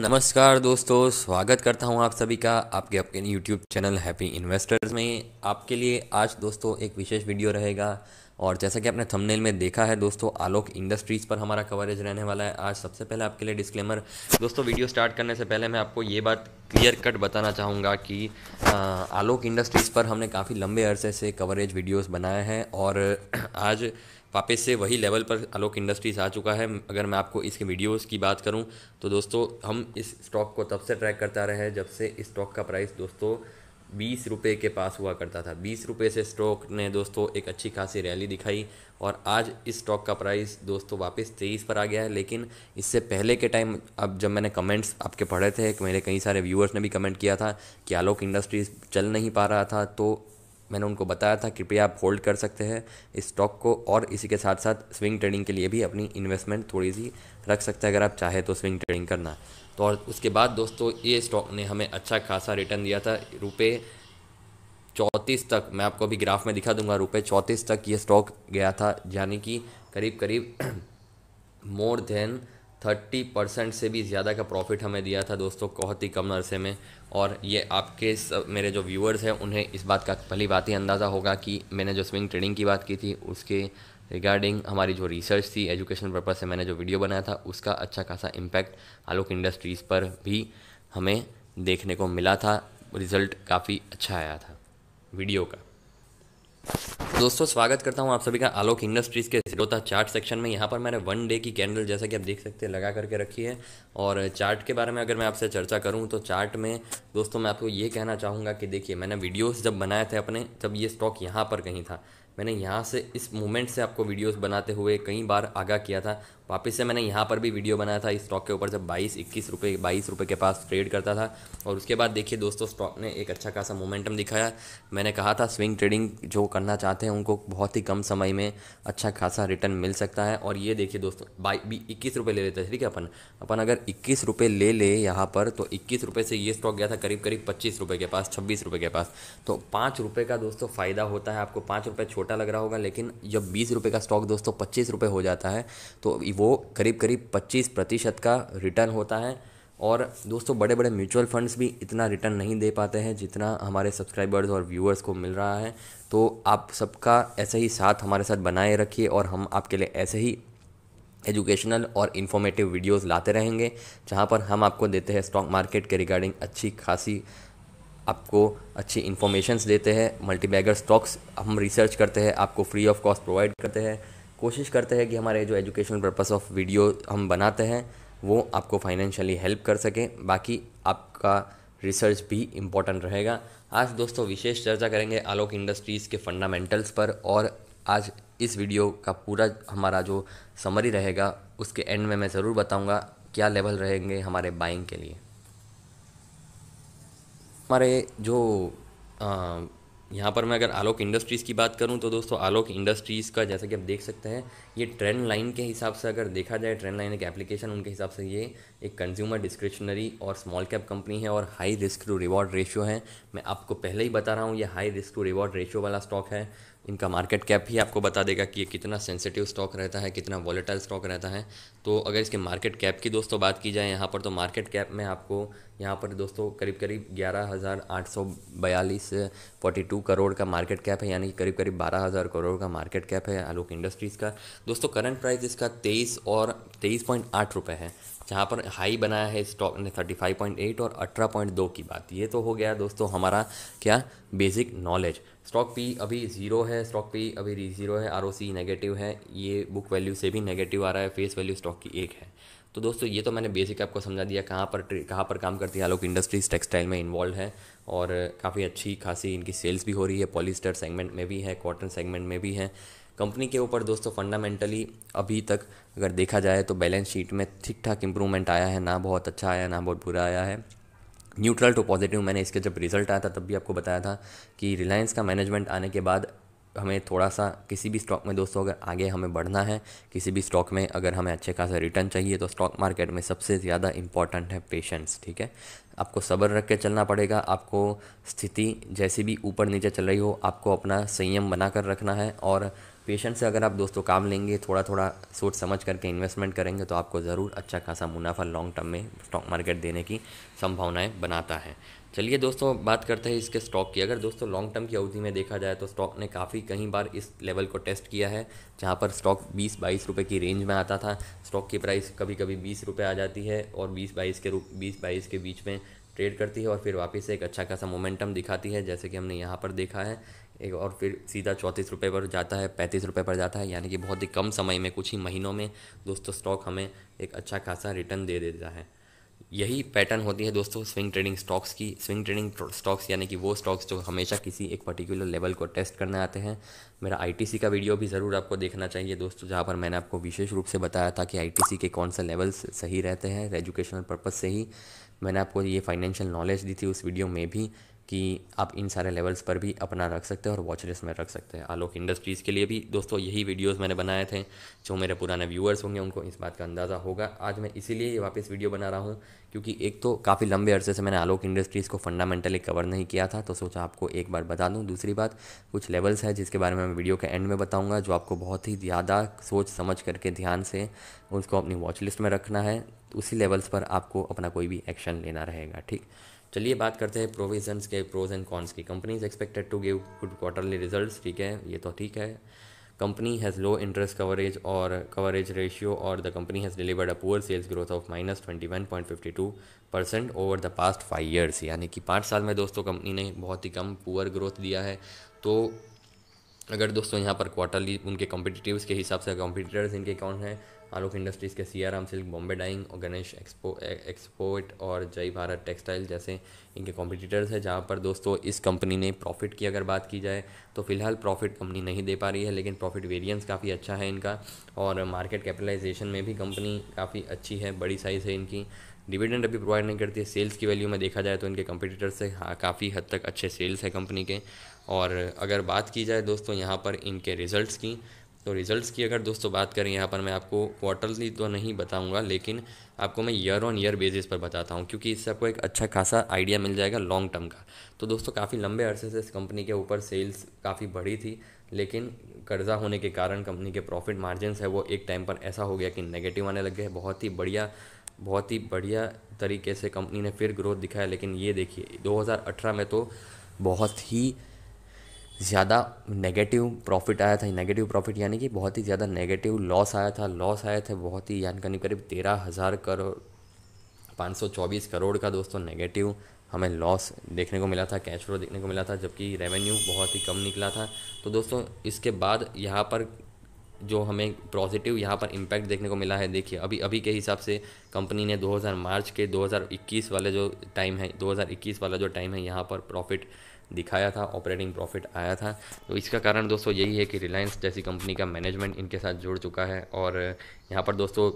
नमस्कार दोस्तों स्वागत करता हूं आप सभी का आपके अपने यूट्यूब चैनल हैप्पी इन्वेस्टर्स में आपके लिए आज दोस्तों एक विशेष वीडियो रहेगा और जैसा कि आपने थंबनेल में देखा है दोस्तों आलोक इंडस्ट्रीज़ पर हमारा कवरेज रहने वाला है आज सबसे पहले आपके लिए डिस्क्लेमर दोस्तों वीडियो स्टार्ट करने से पहले मैं आपको ये बात क्लियर कट बताना चाहूँगा कि आलोक इंडस्ट्रीज़ पर हमने काफ़ी लंबे अरसे से कवरेज वीडियोज़ बनाए हैं और आज वापस से वही लेवल पर आलोक इंडस्ट्रीज आ चुका है अगर मैं आपको इसके वीडियोस की बात करूं तो दोस्तों हम इस स्टॉक को तब से ट्रैक करता रहे हैं जब से इस स्टॉक का प्राइस दोस्तों बीस रुपये के पास हुआ करता था बीस रुपये से स्टॉक ने दोस्तों एक अच्छी खासी रैली दिखाई और आज इस स्टॉक का प्राइस दोस्तों वापस तेईस पर आ गया है लेकिन इससे पहले के टाइम अब जब मैंने कमेंट्स आपके पढ़े थे मेरे कई सारे व्यूअर्स ने भी कमेंट किया था कि आलोक इंडस्ट्रीज चल नहीं पा रहा था तो मैंने उनको बताया था कृपया आप होल्ड कर सकते हैं इस स्टॉक को और इसी के साथ साथ स्विंग ट्रेडिंग के लिए भी अपनी इन्वेस्टमेंट थोड़ी सी रख सकते हैं अगर आप चाहें तो स्विंग ट्रेडिंग करना तो और उसके बाद दोस्तों ये स्टॉक ने हमें अच्छा खासा रिटर्न दिया था रुपये चौंतीस तक मैं आपको अभी ग्राफ में दिखा दूंगा रुपये चौंतीस तक ये स्टॉक गया था यानी कि करीब करीब मोर देन थर्टी परसेंट से भी ज़्यादा का प्रॉफिट हमें दिया था दोस्तों बहुत ही कम अरसे में और ये आपके सब मेरे जो व्यूअर्स हैं उन्हें इस बात का पहली बात ही अंदाज़ा होगा कि मैंने जो स्विंग ट्रेडिंग की बात की थी उसके रिगार्डिंग हमारी जो रिसर्च थी एजुकेशन पर्पज़ से मैंने जो वीडियो बनाया था उसका अच्छा खासा इम्पैक्ट आलोक इंडस्ट्रीज़ पर भी हमें देखने को मिला था रिज़ल्ट काफ़ी अच्छा आया था वीडियो का दोस्तों स्वागत करता हूं आप सभी का आलोक इंडस्ट्रीज़ के सिरोता चार्ट सेक्शन में यहाँ पर मैंने वन डे की कैंडल जैसा कि आप देख सकते हैं लगा करके रखी है और चार्ट के बारे में अगर मैं आपसे चर्चा करूं तो चार्ट में दोस्तों मैं आपको ये कहना चाहूँगा कि देखिए मैंने वीडियोस जब बनाए थे अपने तब ये स्टॉक यहाँ पर कहीं था मैंने यहाँ से इस मोमेंट से आपको वीडियोस बनाते हुए कई बार आगाह किया था वापस से मैंने यहाँ पर भी वीडियो बनाया था इस स्टॉक के ऊपर जब बाईस इक्कीस रुपये बाईस रुपये के पास ट्रेड करता था और उसके बाद देखिए दोस्तों स्टॉक ने एक अच्छा खासा मोमेंटम दिखाया मैंने कहा था स्विंग ट्रेडिंग जो करना चाहते हैं उनको बहुत ही कम समय में अच्छा खासा रिटर्न मिल सकता है और ये देखिए दोस्तों बाई इक्कीस रुपये ले लेते हैं ठीक है अपन अपन अगर इक्कीस रुपये ले ले यहाँ पर तो इक्कीस रुपये से ये स्टॉक गया था करीब करीब पच्चीस रुपये के पास छब्बीस रुपये के पास तो पाँच रुपये का दोस्तों फ़ायदा होता है आपको पाँच रुपये छोटे छोटा लग रहा होगा लेकिन जब बीस रुपये का स्टॉक दोस्तों पच्चीस रुपये हो जाता है तो वो करीब करीब पच्चीस प्रतिशत का रिटर्न होता है और दोस्तों बड़े बड़े म्यूचुअल फंड्स भी इतना रिटर्न नहीं दे पाते हैं जितना हमारे सब्सक्राइबर्स और व्यूअर्स को मिल रहा है तो आप सबका ऐसे ही साथ हमारे साथ बनाए रखिए और हम आपके लिए ऐसे ही एजुकेशनल और इन्फॉर्मेटिव वीडियोस लाते रहेंगे जहाँ पर हम आपको देते हैं स्टॉक मार्केट के रिगार्डिंग अच्छी खासी आपको अच्छी इन्फॉर्मेशन देते हैं मल्टीबैगर स्टॉक्स हम रिसर्च करते हैं आपको फ्री ऑफ कॉस्ट प्रोवाइड करते हैं कोशिश करते हैं कि हमारे जो एजुकेशन पर्पज ऑफ वीडियो हम बनाते हैं वो आपको फाइनेंशियली हेल्प कर सकें बाकी आपका रिसर्च भी इम्पोर्टेंट रहेगा आज दोस्तों विशेष चर्चा करेंगे आलोक इंडस्ट्रीज़ के फंडामेंटल्स पर और आज इस वीडियो का पूरा हमारा जो समरी रहेगा उसके एंड में मैं ज़रूर बताऊंगा क्या लेवल रहेंगे हमारे बाइंग के लिए हमारे जो यहाँ पर मैं अगर आलोक इंडस्ट्रीज़ की बात करूँ तो दोस्तों आलोक इंडस्ट्रीज़ का जैसा कि आप देख सकते हैं ये ट्रेंड लाइन के हिसाब से अगर देखा जाए ट्रेंड लाइन एक एप्लीकेशन उनके हिसाब से ये एक कंज्यूमर डिस्क्रिशनरी और स्मॉल कैप कंपनी है और high risk to reward ratio है मैं आपको पहले ही बता रहा हूँ ये high risk to reward ratio वाला स्टॉक है इनका मार्केट कैप भी आपको बता देगा कि ये कितना सेंसिटिव स्टॉक रहता है कितना वॉलेटाइल स्टॉक रहता है तो अगर इसके मार्केट कैप की दोस्तों बात की जाए यहाँ पर तो मार्केट कैप में आपको यहाँ पर दोस्तों करीब करीब ग्यारह हज़ार आठ सौ बयालीस फोर्टी टू करोड़ का मार्केट कैप है यानी करीब करीब बारह हज़ार करोड़ का मार्केट कैप है आलोक इंडस्ट्रीज़ का दोस्तों करंट प्राइस इसका तेईस और तेईस पॉइंट आठ रुपये है जहाँ पर हाई बनाया है स्टॉक ने 35.8 और 18.2 की बात ये तो हो गया दोस्तों हमारा क्या बेसिक नॉलेज स्टॉक पी अभी ज़ीरो है स्टॉक पी अभी ज़ीरो है आर नेगेटिव है ये बुक वैल्यू से भी नेगेटिव आ रहा है फेस वैल्यू स्टॉक की एक है तो दोस्तों ये तो मैंने बेसिक आपको समझा दिया कहाँ पर कहाँ पर काम करती है आलोक इंडस्ट्रीज टेक्सटाइल में इन्वॉल्व है और काफ़ी अच्छी खासी इनकी सेल्स भी हो रही है पॉलिस्टर सेगमेंट में भी है कॉटन सेगमेंट में भी है कंपनी के ऊपर दोस्तों फंडामेंटली अभी तक अगर देखा जाए तो बैलेंस शीट में ठीक ठाक इम्प्रूवमेंट आया है ना बहुत अच्छा आया ना बहुत बुरा आया है न्यूट्रल टू पॉजिटिव मैंने इसके जब रिजल्ट आया था तब भी आपको बताया था कि रिलायंस का मैनेजमेंट आने के बाद हमें थोड़ा सा किसी भी स्टॉक में दोस्तों अगर आगे हमें बढ़ना है किसी भी स्टॉक में अगर हमें अच्छे खासा रिटर्न चाहिए तो स्टॉक मार्केट में सबसे ज़्यादा इंपॉर्टेंट है पेशेंस ठीक है आपको सब्र रख के चलना पड़ेगा आपको स्थिति जैसी भी ऊपर नीचे चल रही हो आपको अपना संयम बना कर रखना है और पेशेंट से अगर आप दोस्तों काम लेंगे थोड़ा थोड़ा सोच समझ करके इन्वेस्टमेंट करेंगे तो आपको ज़रूर अच्छा खासा मुनाफा लॉन्ग टर्म में स्टॉक मार्केट देने की संभावनाएं बनाता है चलिए दोस्तों बात करते हैं इसके स्टॉक की अगर दोस्तों लॉन्ग टर्म की अवधि में देखा जाए तो स्टॉक ने काफ़ी कई बार इस लेवल को टेस्ट किया है जहाँ पर स्टॉक 20 बाईस रुपये की रेंज में आता था स्टॉक की प्राइस कभी कभी बीस रुपये आ जाती है और बीस बाईस के रूप बीस बाईस के बीच में ट्रेड करती है और फिर वापस एक अच्छा खासा मोमेंटम दिखाती है जैसे कि हमने यहाँ पर देखा है एक और फिर सीधा चौंतीस रुपये पर जाता है पैंतीस रुपये पर जाता है यानी कि बहुत ही कम समय में कुछ ही महीनों में दोस्तों स्टॉक हमें एक अच्छा खासा रिटर्न दे देता है यही पैटर्न होती है दोस्तों स्विंग ट्रेडिंग स्टॉक्स की स्विंग ट्रेडिंग स्टॉक्स यानी कि वो स्टॉक्स जो हमेशा किसी एक पर्टिकुलर लेवल को टेस्ट करने आते हैं मेरा आईटीसी का वीडियो भी ज़रूर आपको देखना चाहिए दोस्तों जहाँ पर मैंने आपको विशेष रूप से बताया था कि आईटीसी के कौन से लेवल्स सही रहते हैं एजुकेशनल पर्पज़ से ही मैंने आपको ये फाइनेंशियल नॉलेज दी थी उस वीडियो में भी कि आप इन सारे लेवल्स पर भी अपना रख सकते हैं और वॉच लिस्ट में रख सकते हैं आलोक इंडस्ट्रीज़ के लिए भी दोस्तों यही वीडियोस मैंने बनाए थे जो मेरे पुराने व्यूअर्स होंगे उनको इस बात का अंदाज़ा होगा आज मैं इसीलिए ये वापस वीडियो बना रहा हूँ क्योंकि एक तो काफ़ी लंबे अरसे से मैंने आलोक इंडस्ट्रीज़ को फंडामेंटली कवर नहीं किया था तो सोचा आपको एक बार बता दूँ दूसरी बात कुछ लेवल्स है जिसके बारे में मैं वीडियो के एंड में बताऊँगा जो आपको बहुत ही ज़्यादा सोच समझ करके ध्यान से उसको अपनी वॉच लिस्ट में रखना है उसी लेवल्स पर आपको अपना कोई भी एक्शन लेना रहेगा ठीक चलिए बात करते हैं प्रोविजंस के प्रोज एंड कॉन्स की company is expected to give good quarterly result ठीक है ये तो ठीक है company has low interest coverage और कवरेज रेशियो और the company has delivered a poor sales growth of minus twenty one point fifty two percent over the past five years यानी कि पाँच साल में दोस्तों कंपनी ने बहुत ही कम पुअर ग्रोथ दिया है तो अगर दोस्तों यहाँ पर क्वार्टरली उनके कॉम्पिटिटिव के हिसाब से कॉम्पिटिटर्स इनके कौन हैं आलोक इंडस्ट्रीज़ के Siyaram silk Bombay dyeing और गणेश एक्सपो एक्सपोर्ट और जय भारत टेक्सटाइल जैसे इनके कॉम्पिटिटर्स हैं जहाँ पर दोस्तों इस कंपनी ने प्रॉफिट की अगर बात की जाए तो फिलहाल प्रॉफिट कंपनी नहीं दे पा रही है लेकिन प्रॉफिट वेरियंस काफ़ी अच्छा है इनका और मार्केट कैपिटलाइजेशन में भी कंपनी काफ़ी अच्छी है बड़ी साइज़ है इनकी डिविडेंड अभी प्रोवाइड नहीं करती है सेल्स की वैल्यू में देखा जाए तो इनके कंपटीटर से हाँ काफ़ी हद तक अच्छे सेल्स हैं कंपनी के और अगर बात की जाए दोस्तों यहाँ पर इनके रिजल्ट्स की तो रिजल्ट्स की अगर दोस्तों बात करें यहाँ पर मैं आपको क्वार्टरली तो नहीं बताऊँगा लेकिन आपको मैं ईयर ऑन ईयर बेसिस पर बताता हूँ क्योंकि इससे आपको एक अच्छा खासा आइडिया मिल जाएगा लॉन्ग टर्म का तो दोस्तों काफ़ी लंबे अरसे से इस कंपनी के ऊपर सेल्स काफ़ी बढ़ी थी लेकिन कर्जा होने के कारण कंपनी के प्रॉफिट मार्जिनस है वो एक टाइम पर ऐसा हो गया कि नेगेटिव आने लग गए बहुत ही बढ़िया बहुत ही बढ़िया तरीके से कंपनी ने फिर ग्रोथ दिखाया लेकिन ये देखिए दो में तो बहुत ही ज़्यादा नेगेटिव प्रॉफिट आया था नेगेटिव प्रॉफिट यानी कि बहुत ही ज़्यादा नेगेटिव लॉस आया था लॉस आया था बहुत ही यानी करीब करीब तेरह हज़ार करोड़ पाँच सौ चौबीस करोड़ का दोस्तों नेगेटिव हमें लॉस देखने को मिला था कैश फ्लो देखने को मिला था जबकि रेवेन्यू बहुत ही कम निकला था तो दोस्तों इसके बाद यहाँ पर जो हमें पॉजिटिव यहाँ पर इम्पैक्ट देखने को मिला है देखिए अभी अभी के हिसाब से कंपनी ने 2000 मार्च के 2021 वाले जो टाइम है 2021 वाला जो टाइम है यहाँ पर प्रॉफिट दिखाया था ऑपरेटिंग प्रॉफिट आया था तो इसका कारण दोस्तों यही है कि रिलायंस जैसी कंपनी का मैनेजमेंट इनके साथ जुड़ चुका है और यहाँ पर दोस्तों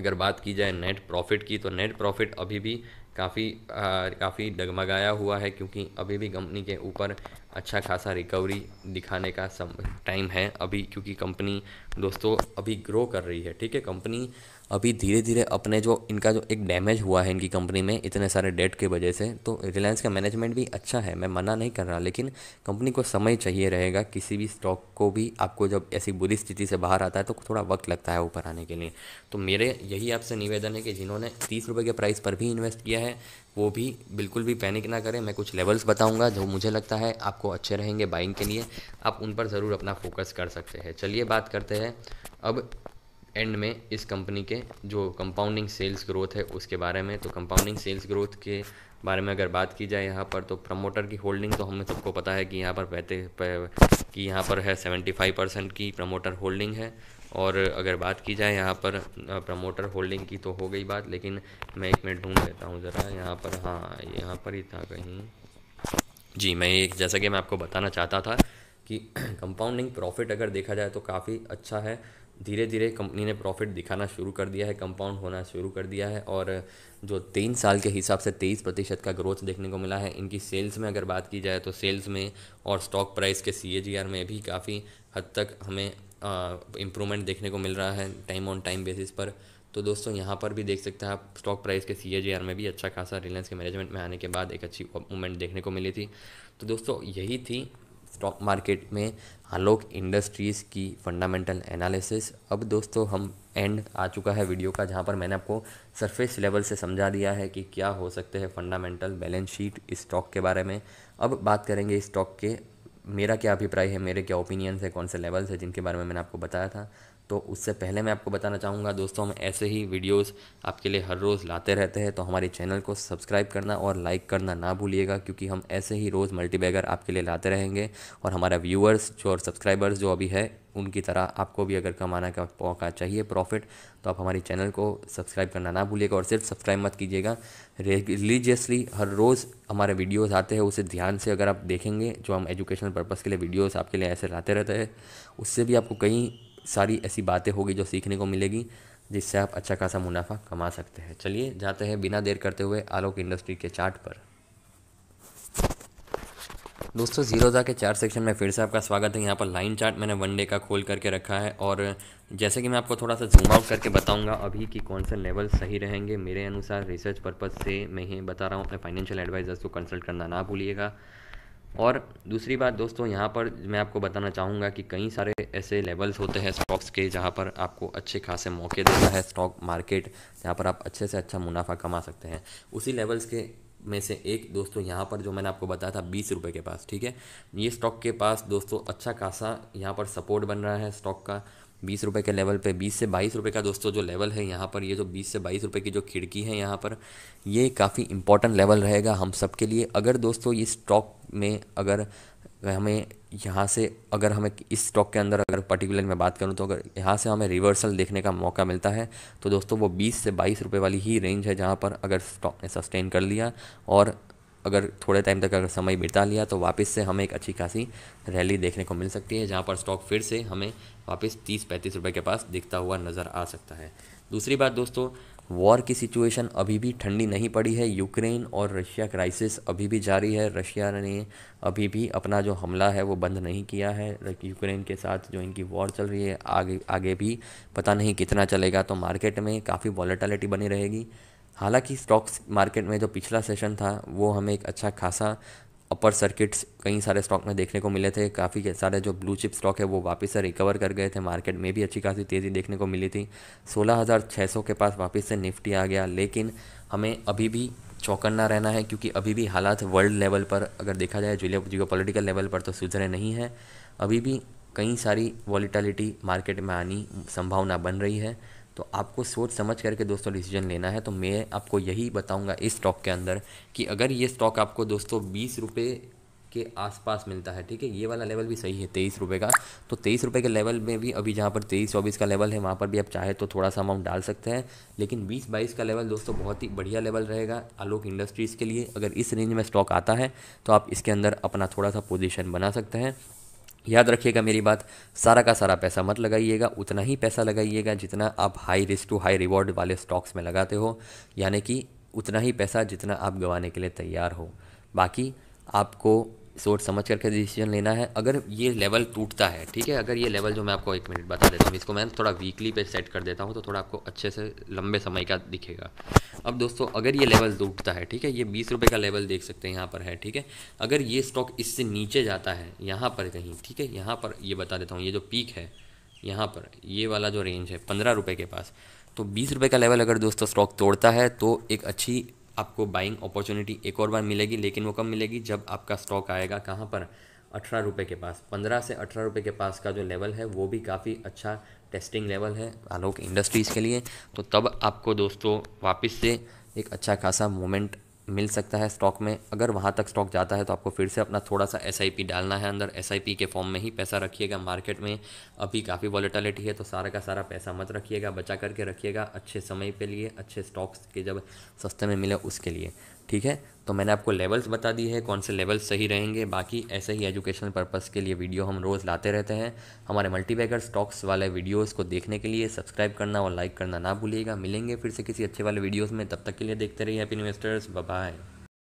अगर बात की जाए नेट प्रॉफिट की तो नेट प्रॉफिट अभी भी काफ़ी काफ़ी डगमगाया हुआ है क्योंकि अभी भी कंपनी के ऊपर अच्छा खासा रिकवरी दिखाने का सम टाइम है अभी क्योंकि कंपनी दोस्तों अभी ग्रो कर रही है ठीक है कंपनी अभी धीरे धीरे अपने जो इनका जो एक डैमेज हुआ है इनकी कंपनी में इतने सारे डेट की वजह से तो रिलायंस का मैनेजमेंट भी अच्छा है मैं मना नहीं कर रहा लेकिन कंपनी को समय चाहिए रहेगा किसी भी स्टॉक को भी आपको जब ऐसी बुरी स्थिति से बाहर आता है तो थोड़ा वक्त लगता है ऊपर आने के लिए तो मेरे यही आपसे निवेदन है कि जिन्होंने तीस रुपये के प्राइस पर भी इन्वेस्ट किया है वो भी बिल्कुल भी पैनिक ना करें मैं कुछ लेवल्स बताऊंगा जो मुझे लगता है आपको अच्छे रहेंगे बाइंग के लिए आप उन पर ज़रूर अपना फोकस कर सकते हैं चलिए बात करते हैं अब एंड में इस कंपनी के जो कंपाउंडिंग सेल्स ग्रोथ है उसके बारे में तो कंपाउंडिंग सेल्स ग्रोथ के बारे में अगर बात की जाए यहाँ पर तो प्रमोटर की होल्डिंग तो हमें सबको पता है कि यहाँ पर पैंतीस कि यहाँ पर है सेवेंटी फाइव परसेंट की प्रमोटर होल्डिंग है और अगर बात की जाए यहाँ पर प्रमोटर होल्डिंग की तो हो गई बात लेकिन मैं एक मिनट ढूंढ लेता हूँ ज़रा यहाँ पर हाँ यहाँ पर ही था कहीं जी मैं एक जैसा कि मैं आपको बताना चाहता था कि कंपाउंडिंग प्रॉफिट अगर देखा जाए तो काफ़ी अच्छा है धीरे धीरे कंपनी ने प्रॉफिट दिखाना शुरू कर दिया है कंपाउंड होना शुरू कर दिया है और जो तीन साल के हिसाब से तेईस प्रतिशत का ग्रोथ देखने को मिला है इनकी सेल्स में अगर बात की जाए तो सेल्स में और स्टॉक प्राइस के सी में भी काफ़ी हद तक हमें इम्प्रूवमेंट देखने को मिल रहा है टाइम ऑन टाइम बेसिस पर तो दोस्तों यहाँ पर भी देख सकते हैं आप स्टॉक प्राइस के सी में भी अच्छा खासा रिलायंस के मैनेजमेंट में आने के बाद एक अच्छी मूवमेंट देखने को मिली थी तो दोस्तों यही थी स्टॉक मार्केट में आलोक इंडस्ट्रीज़ की फंडामेंटल एनालिसिस अब दोस्तों हम एंड आ चुका है वीडियो का जहाँ पर मैंने आपको सरफेस लेवल से समझा दिया है कि क्या हो सकते हैं फंडामेंटल बैलेंस शीट इस स्टॉक के बारे में अब बात करेंगे इस स्टॉक के मेरा क्या अभिप्राय है मेरे क्या ओपिनियंस है कौन से लेवल्स है जिनके बारे में मैंने आपको बताया था तो उससे पहले मैं आपको बताना चाहूँगा दोस्तों हम ऐसे ही वीडियोस आपके लिए हर रोज़ लाते रहते हैं तो हमारे चैनल को सब्सक्राइब करना और लाइक करना ना भूलिएगा क्योंकि हम ऐसे ही रोज़ मल्टीबैगर आपके लिए लाते रहेंगे और हमारा व्यूअर्स जो और सब्सक्राइबर्स जो अभी है उनकी तरह आपको भी अगर कमाना का मौका चाहिए प्रॉफिट तो आप हमारे चैनल को सब्सक्राइब करना ना भूलिएगा और सिर्फ सब्सक्राइब मत कीजिएगा रिलीजियसली हर रोज़ हमारे वीडियोस आते हैं उसे ध्यान से अगर आप देखेंगे जो हम एजुकेशनल पर्पज़ के लिए वीडियोस आपके लिए ऐसे लाते रहते हैं उससे भी आपको कई सारी ऐसी बातें होगी जो सीखने को मिलेगी जिससे आप अच्छा खासा मुनाफा कमा सकते हैं चलिए जाते हैं बिना देर करते हुए आलोक इंडस्ट्री के चार्ट पर दोस्तों जीरोज़ा के चार सेक्शन में फिर से आपका स्वागत है यहाँ पर लाइन चार्ट मैंने वन डे का खोल करके रखा है और जैसे कि मैं आपको थोड़ा सा जूम आउट करके बताऊंगा अभी कि कौन से लेवल सही रहेंगे मेरे अनुसार रिसर्च पर्पज़ से मैं ही बता रहा हूँ अपने फाइनेंशियल एडवाइज़र्स को कंसल्ट करना ना भूलिएगा और दूसरी बात दोस्तों यहाँ पर मैं आपको बताना चाहूँगा कि कई सारे ऐसे लेवल्स होते हैं स्टॉक्स के जहाँ पर आपको अच्छे खासे मौके देता है स्टॉक मार्केट जहाँ पर आप अच्छे से अच्छा मुनाफा कमा सकते हैं उसी लेवल्स के में से एक दोस्तों यहाँ पर जो मैंने आपको बताया था बीस रुपये के पास ठीक है ये स्टॉक के पास दोस्तों अच्छा खासा यहाँ पर सपोर्ट बन रहा है स्टॉक का बीस रुपये के लेवल पे बीस से बाईस रुपये का दोस्तों जो लेवल है यहाँ पर ये जो बीस से बाईस रुपये की जो खिड़की है यहाँ पर ये काफ़ी इंपॉर्टेंट लेवल रहेगा हम सब के लिए अगर दोस्तों ये स्टॉक में अगर हमें यहाँ से अगर हमें इस स्टॉक के अंदर अगर पर्टिकुलर में बात करूँ तो अगर यहाँ से हमें रिवर्सल देखने का मौका मिलता है तो दोस्तों वो 20 से बाईस रुपये वाली ही रेंज है जहाँ पर अगर स्टॉक ने सस्टेन कर लिया और अगर थोड़े टाइम तक अगर समय बिता लिया तो वापस से हमें एक अच्छी खासी रैली देखने को मिल सकती है जहाँ पर स्टॉक फिर से हमें वापस तीस पैंतीस रुपये के पास दिखता हुआ नज़र आ सकता है दूसरी बात दोस्तों वॉर की सिचुएशन अभी भी ठंडी नहीं पड़ी है यूक्रेन और रशिया क्राइसिस अभी भी जारी है रशिया ने अभी भी अपना जो हमला है वो बंद नहीं किया है यूक्रेन के साथ जो इनकी वॉर चल रही है आगे आगे भी पता नहीं कितना चलेगा तो मार्केट में काफ़ी वॉलेटलिटी बनी रहेगी हालांकि स्टॉक्स मार्केट में जो पिछला सेशन था वो हमें एक अच्छा खासा अपर सर्किट्स कई सारे स्टॉक में देखने को मिले थे काफ़ी सारे जो ब्लू चिप स्टॉक है वो वापस से रिकवर कर गए थे मार्केट में भी अच्छी खासी तेज़ी देखने को मिली थी 16,600 के पास वापस से निफ्टी आ गया लेकिन हमें अभी भी चौकन्ना रहना है क्योंकि अभी भी हालात वर्ल्ड लेवल पर अगर देखा जाए जियो जियो पोलिटिकल लेवल पर तो सुधरे नहीं हैं अभी भी कई सारी वॉलीटलिटी मार्केट में आनी संभावना बन रही है तो आपको सोच समझ करके दोस्तों डिसीजन लेना है तो मैं आपको यही बताऊंगा इस स्टॉक के अंदर कि अगर ये स्टॉक आपको दोस्तों बीस रुपये के आसपास मिलता है ठीक है ये वाला लेवल भी सही है तेईस रुपये का तो तेईस रुपये के लेवल में भी अभी जहाँ पर तेईस चौबीस का लेवल है वहाँ पर भी आप चाहे तो थोड़ा सा अमाउंट डाल सकते हैं लेकिन बीस बाईस का लेवल दोस्तों बहुत ही बढ़िया लेवल रहेगा आलोक इंडस्ट्रीज़ के लिए अगर इस रेंज में स्टॉक आता है तो आप इसके अंदर अपना थोड़ा सा पोजिशन बना सकते हैं याद रखिएगा मेरी बात सारा का सारा पैसा मत लगाइएगा उतना ही पैसा लगाइएगा जितना आप high risk to high reward वाले स्टॉक्स में लगाते हो यानी कि उतना ही पैसा जितना आप गंवाने के लिए तैयार हो बाकी आपको सोच समझ करके डिसीजन लेना है अगर ये लेवल टूटता है ठीक है अगर ये लेवल जो मैं आपको एक मिनट बता देता हूँ इसको मैं थोड़ा वीकली पे सेट कर देता हूँ तो थोड़ा आपको अच्छे से लंबे समय का दिखेगा अब दोस्तों अगर ये लेवल टूटता है ठीक है ये बीस रुपये का लेवल देख सकते हैं यहाँ पर है ठीक है अगर ये स्टॉक इससे नीचे जाता है यहाँ पर कहीं ठीक है यहाँ पर ये बता देता हूँ ये जो पीक है यहाँ पर ये वाला जो रेंज है पंद्रह रुपये के पास तो बीस रुपये का लेवल अगर दोस्तों स्टॉक तोड़ता है तो एक अच्छी आपको बाइंग अपॉर्चुनिटी एक और बार मिलेगी लेकिन वो कब मिलेगी जब आपका स्टॉक आएगा कहाँ पर अठारह रुपये के पास पंद्रह से अठारह रुपये के पास का जो लेवल है वो भी काफ़ी अच्छा टेस्टिंग लेवल है आलोक इंडस्ट्रीज़ के लिए तो तब आपको दोस्तों वापस से एक अच्छा खासा मोमेंट मिल सकता है स्टॉक में अगर वहाँ तक स्टॉक जाता है तो आपको फिर से अपना थोड़ा सा एस डालना है अंदर एस के फॉर्म में ही पैसा रखिएगा मार्केट में अभी काफ़ी वॉलेटिलिटी है तो सारा का सारा पैसा मत रखिएगा बचा करके रखिएगा अच्छे समय के लिए अच्छे स्टॉक्स के जब सस्ते में मिले उसके लिए ठीक है तो मैंने आपको लेवल्स बता दी है कौन से लेवल्स सही रहेंगे बाकी ऐसे ही एजुकेशनल पर्पस के लिए वीडियो हम रोज़ लाते रहते हैं हमारे मल्टीबैगर स्टॉक्स वाले वीडियोस को देखने के लिए सब्सक्राइब करना और लाइक करना ना भूलिएगा मिलेंगे फिर से किसी अच्छे वाले वीडियोस में तब तक के लिए देखते रहिए हैप्पी इन्वेस्टर्स बाय